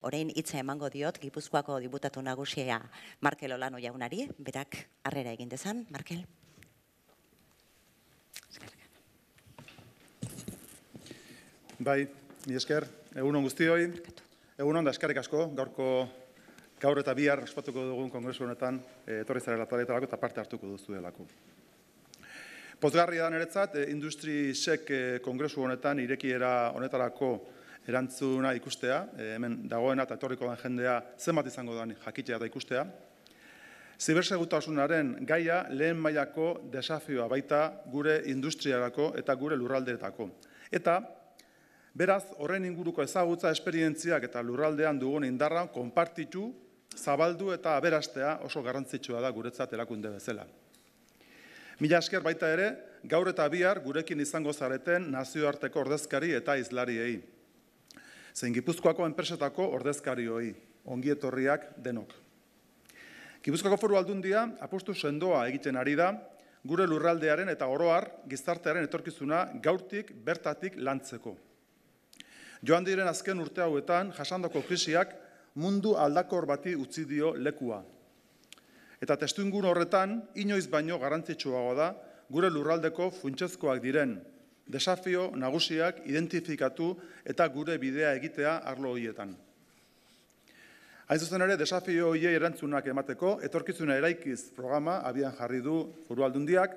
Horein hitza emango diot Gipuzkoako Diputatu Nagusia Markel Olano jaunari, berak harrera egin dezan, Markel. Bai, ni esker, egun on guzti egun on da eskerrik asko, gaurko gaur eta bihar espatuko dugun kongresu honetan eh, etorri zarela talako eta parte hartuko duzu delako. Pozgarria da niretzat, eh, Industri Sek eh, Kongresu honetan irekiera honetarako erantzuna ikustea, eh, hemen dagoena eta etorriko den jendea zenbat izango den jakitea eta ikustea. Zibersegutasunaren gaia lehen mailako desafioa baita gure industriarako eta gure lurraldeetako. Eta, beraz, horren inguruko ezagutza esperientziak eta lurraldean dugun indarra konpartitu, zabaldu eta aberastea oso garrantzitsua da guretzat erakunde bezala. Mila esker baita ere, gaur eta bihar gurekin izango zareten nazioarteko ordezkari eta izlariei zein Gipuzkoako enpresetako ordezkarioi, ongietorriak denok. Gipuzkoako foru aldundia apostu sendoa egiten ari da, gure lurraldearen eta oroar gizartearen etorkizuna gaurtik bertatik lantzeko. Joan diren azken urte hauetan jasandako krisiak mundu aldakor bati utzi dio lekua. Eta testu ingun horretan, inoiz baino garrantzitsuago da, gure lurraldeko funtsezkoak diren, desafio nagusiak identifikatu eta gure bidea egitea arlo horietan. Hain zuzen ere, desafio horiei erantzunak emateko, etorkizuna eraikiz programa abian jarri du foru aldundiak,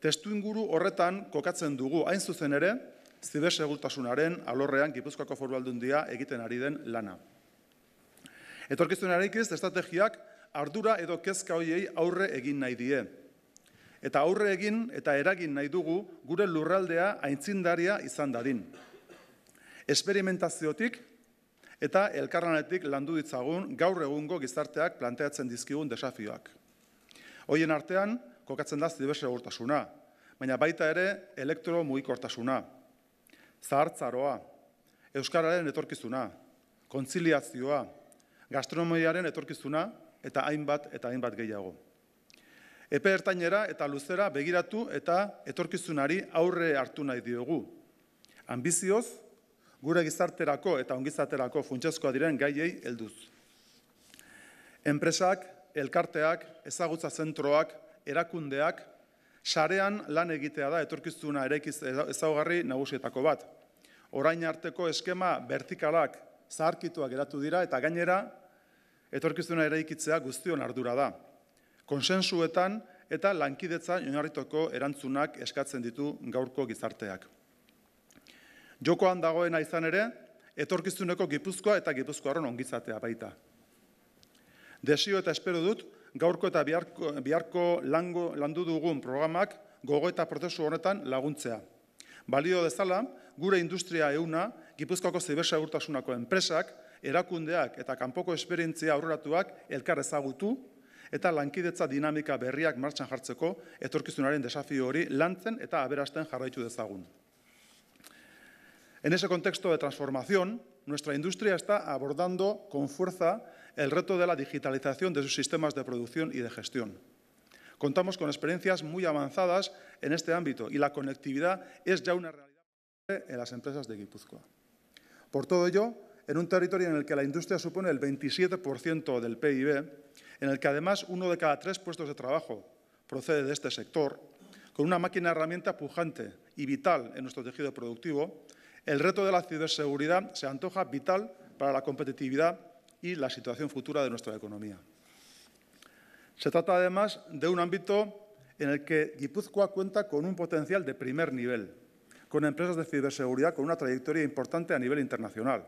testu inguru horretan kokatzen dugu hain zuzen ere, zibersegultasunaren alorrean Gipuzkoako foru aldundia egiten ari den lana. Etorkizuna eraikiz, estrategiak ardura edo kezka hoiei aurre egin nahi die eta aurre egin eta eragin nahi dugu gure lurraldea aintzindaria izan dadin. Esperimentaziotik eta elkarlanetik landu ditzagun gaur egungo gizarteak planteatzen dizkigun desafioak. Hoien artean, kokatzen da zibese gortasuna, baina baita ere elektromuikortasuna, zahartzaroa, euskararen etorkizuna, kontziliazioa, gastronomiaren etorkizuna eta hainbat eta hainbat gehiago epe ertainera eta luzera begiratu eta etorkizunari aurre hartu nahi diogu. Ambizioz, gure gizarterako eta ongizaterako funtsezkoa diren gaiei helduz. Enpresak, elkarteak, ezagutza zentroak, erakundeak, sarean lan egitea da etorkizuna erekiz ezaugarri nagusietako bat. Orain arteko eskema bertikalak zaharkituak geratu dira eta gainera, etorkizuna eraikitzea guztion ardura da konsensuetan eta lankidetza oinarritoko erantzunak eskatzen ditu gaurko gizarteak. Jokoan dagoena izan ere, etorkizuneko gipuzkoa eta gipuzkoaron ongizatea baita. Desio eta espero dut, gaurko eta biharko, biharko landu dugun programak gogo eta protesu honetan laguntzea. Balio dezala, gure industria euna, gipuzkoako zibersa enpresak, erakundeak eta kanpoko esperientzia aurratuak elkar ezagutu eta lankidetza dinamika berriak martxan jartzeko etorkizunaren desafio hori lantzen eta aberasten de dezagun. En ese contexto de transformación, nuestra industria está abordando con fuerza el reto de la digitalización de sus sistemas de producción y de gestión. Contamos con experiencias muy avanzadas en este ámbito y la conectividad es ya una realidad en las empresas de Guipúzcoa. Por todo ello, en un territorio en el que la industria supone el 27% del PIB, en el que además uno de cada tres puestos de trabajo procede de este sector, con una máquina herramienta pujante y vital en nuestro tejido productivo, el reto de la ciberseguridad se antoja vital para la competitividad y la situación futura de nuestra economía. Se trata además de un ámbito en el que Guipúzcoa cuenta con un potencial de primer nivel, con empresas de ciberseguridad con una trayectoria importante a nivel internacional,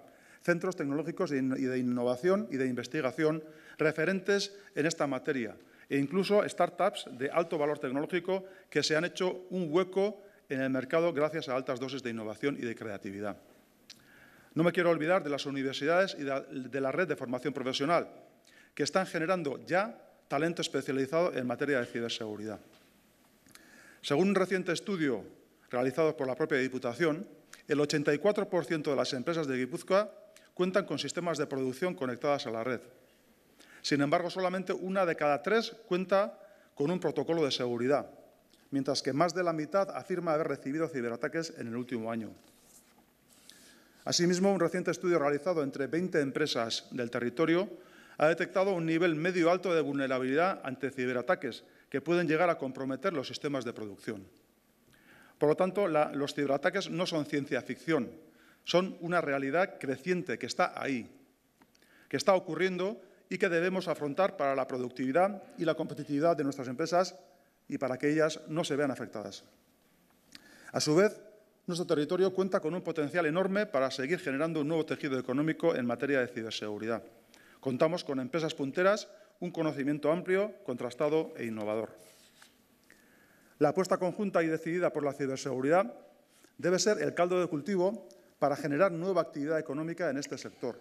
centros tecnológicos y de innovación y de investigación referentes en esta materia e incluso startups de alto valor tecnológico que se han hecho un hueco en el mercado gracias a altas dosis de innovación y de creatividad. No me quiero olvidar de las universidades y de la red de formación profesional, que están generando ya talento especializado en materia de ciberseguridad. Según un reciente estudio realizado por la propia Diputación, el 84% de las empresas de Guipúzcoa cuentan con sistemas de producción conectadas a la red. Sin embargo, solamente una de cada tres cuenta con un protocolo de seguridad, mientras que más de la mitad afirma haber recibido ciberataques en el último año. Asimismo, un reciente estudio realizado entre 20 empresas del territorio ha detectado un nivel medio alto de vulnerabilidad ante ciberataques que pueden llegar a comprometer los sistemas de producción. Por lo tanto, los ciberataques no son ciencia ficción, son una realidad creciente que está ahí, que está ocurriendo y que debemos afrontar para la productividad y la competitividad de nuestras empresas y para que ellas no se vean afectadas. A su vez, nuestro territorio cuenta con un potencial enorme para seguir generando un nuevo tejido económico en materia de ciberseguridad. Contamos con empresas punteras, un conocimiento amplio, contrastado e innovador. La apuesta conjunta y decidida por la ciberseguridad debe ser el caldo de cultivo para generar nueva actividad económica en este sector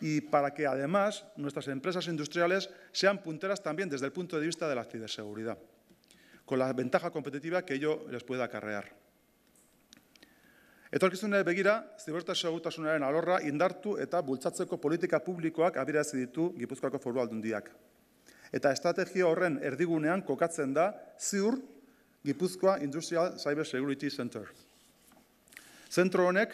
y para que, además, nuestras empresas industriales sean punteras también desde el punto de vista de la ciberseguridad, con la ventaja competitiva que ello les pueda acarrear. Etorkizunea begira, zibertasegutasunaren alorra indartu eta bultzatzeko politika publikoak abirazi ditu Gipuzkoako foru aldundiak. Eta estrategia horren erdigunean kokatzen da ziur Gipuzkoa Industrial Cyber Security Center. Zentro honek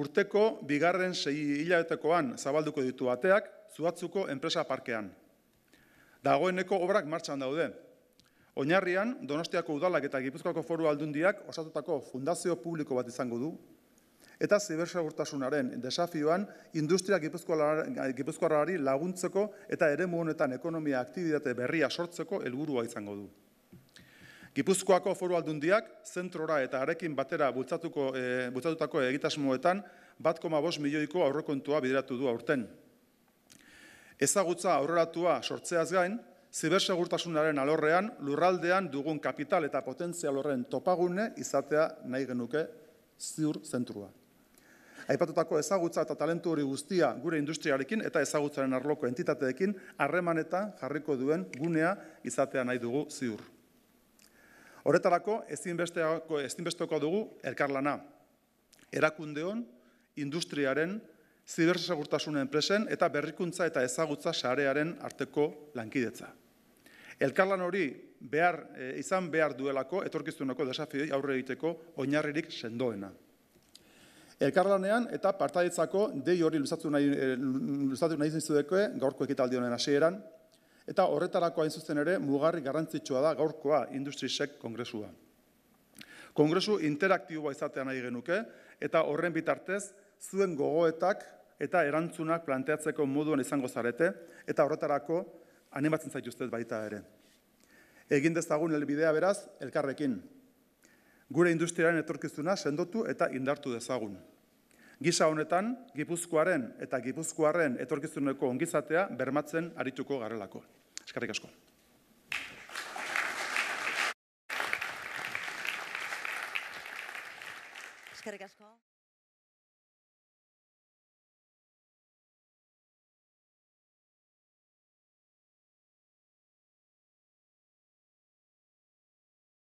urteko bigarren sei hilabetekoan zabalduko ditu ateak Zuatzuko enpresa parkean. Dagoeneko obrak martxan daude. Oinarrian Donostiako udalak eta Gipuzkoako Foru Aldundiak osatutako fundazio publiko bat izango du eta zibersegurtasunaren desafioan industria gipuzkoarari laguntzeko eta eremu honetan ekonomia aktibitate berria sortzeko helburua izango du. Gipuzkoako foru aldundiak, zentrora eta arekin batera eh, bultzatutako egitasmoetan, bat koma bos milioiko aurrokontua bideratu du aurten. Ezagutza aurreratua sortzeaz gain, zibersegurtasunaren alorrean, lurraldean dugun kapital eta potentzial horren topagune izatea nahi genuke ziur zentrua. Aipatutako ezagutza eta talentu hori guztia gure industriarekin eta ezagutzaren arloko entitateekin harremanetan jarriko duen gunea izatea nahi dugu ziur. Horretarako, ezinbesteko, dugu elkarlana. Erakundeon, industriaren, zibersegurtasunen enpresen eta berrikuntza eta ezagutza sarearen arteko lankidetza. Elkarlan hori behar, e, izan behar duelako etorkizuneko desafioi aurre egiteko oinarririk sendoena. Elkarlanean eta partaitzako dei hori luzatu nahi, e, luzatu nahi gaurko ekitaldi honen hasieran Eta horretarako hain zuzen ere mugarri garrantzitsua da gaurkoa Industrisek Kongresua. Kongresu interaktiboa izatea nahi genuke, eta horren bitartez zuen gogoetak eta erantzunak planteatzeko moduan izango zarete, eta horretarako animatzen zaituztet baita ere. Egin dezagun elbidea beraz, elkarrekin. Gure industriaren etorkizuna sendotu eta indartu dezagun. Gisa honetan, Gipuzkoaren eta Gipuzkoaren etorkizuneko ongizatea bermatzen arituko garelako. Eskarrik asko. Eskarrik asko.